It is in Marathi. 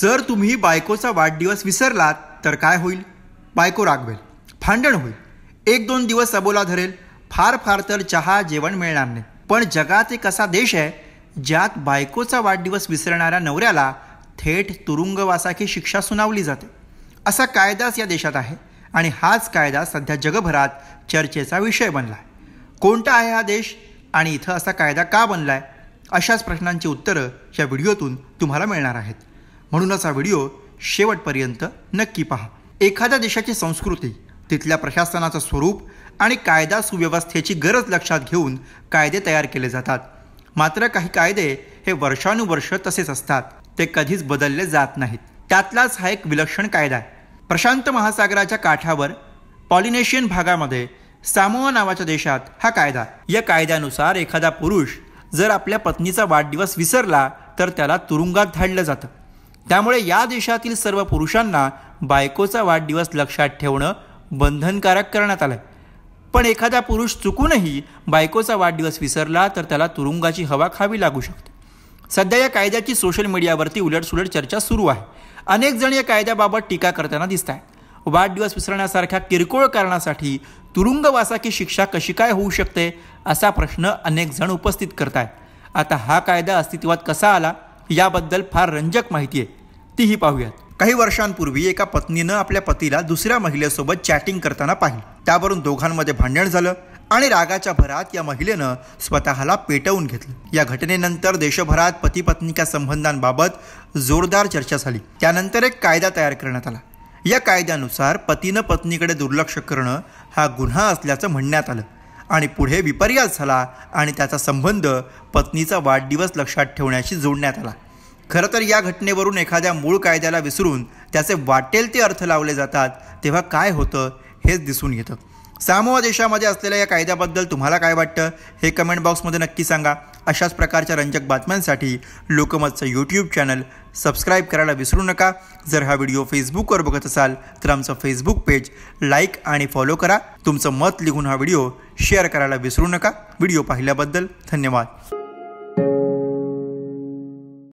जर तुम्ही बायकोचा वाढदिवस विसरलात तर काय होईल बायको रागवेल भांडण होईल एक दोन दिवस अबोला धरेल फार फार तर चहा जेवण मिळणार नाही पण जगात एक असा देश आहे ज्यात बायकोचा वाढदिवस विसरणाऱ्या नवऱ्याला थेट तुरुंगवासाखी शिक्षा सुनावली जाते असा कायदाच या देशात आहे आणि हाच कायदा सध्या जगभरात चर्चेचा विषय बनला कोणता आहे हा देश आणि इथं असा कायदा का बनला आहे अशाच प्रश्नांची उत्तरं या व्हिडिओतून तुम्हाला मिळणार आहेत म्हणूनच हा व्हिडिओ शेवटपर्यंत नक्की पहा एखाद्या देशाची संस्कृती तिथल्या प्रशासनाचं स्वरूप आणि कायदा सुव्यवस्थेची गरज लक्षात घेऊन कायदे तयार केले जातात मात्र काही कायदे हे वर्षानुवर्ष तसेच असतात ते कधीच बदलले जात नाहीत त्यातलाच हा एक विलक्षण कायदा आहे प्रशांत महासागराच्या काठावर पॉलिनेशियन भागामध्ये सामोआ नावाच्या देशात हा कायदा या कायद्यानुसार एखादा पुरुष जर आपल्या पत्नीचा वाढदिवस विसरला तर त्याला तुरुंगात धाडलं जातं त्यामुळे या देशातील सर्व पुरुषांना बायकोचा वाढदिवस लक्षात ठेवणं बंधनकारक करण्यात आलं पण एखादा पुरुष चुकूनही बायकोचा वाढदिवस विसरला तर त्याला तुरुंगाची हवा खावी लागू शकते सध्या या कायद्याची सोशल मीडियावरती उलटसुलट चर्चा सुरू आहे अनेक जण या कायद्याबाबत टीका करताना दिसत आहेत वाढदिवस विसरण्यासारख्या किरकोळ कारणासाठी तुरुंगवासाची शिक्षा कशी काय होऊ शकते असा प्रश्न अनेक जण उपस्थित करत आहेत आता हा कायदा अस्तित्वात कसा आला याबद्दल फार रंजक माहिती आहे तीही पाहूयात काही वर्षांपूर्वी एका पत्नीनं आपल्या पतीला दुसऱ्या महिलेसोबत चॅटिंग करताना पाहिलं त्यावरून दोघांमध्ये भांडण झालं आणि रागाच्या भरात या महिलेनं स्वतःला पेटवून घेतलं या घटनेनंतर देशभरात पती पत्नीच्या संबंधांबाबत जोरदार चर्चा झाली त्यानंतर एक कायदा तयार करण्यात आला या कायद्यानुसार पतीनं पत्नीकडे दुर्लक्ष करणं हा गुन्हा असल्याचं म्हणण्यात आलं आणि पुढे विपर्यास झाला आणि त्याचा संबंध पत्नीचा वाढदिवस लक्षात ठेवण्याशी जोडण्यात आला खरं तर या घटनेवरून एखाद्या मूळ कायद्याला विसरून त्याचे वाटेल ते अर्थ लावले जातात तेव्हा काय होतं हेच दिसून येतं सामोआ देशामध्ये असलेल्या या कायद्याबद्दल तुम्हाला काय वाटतं हे कमेंट बॉक्समध्ये नक्की सांगा अशाच प्रकारच्या रंजक बातम्यांसाठी लोकमतचं यूट्यूब चॅनल सबस्क्राईब करायला विसरू नका जर हा व्हिडिओ फेसबुकवर बघत असाल तर आमचं फेसबुक पेज लाईक आणि फॉलो करा तुमचं मत लिहून हा व्हिडिओ शेअर करायला विसरू नका व्हिडिओ पाहिल्याबद्दल धन्यवाद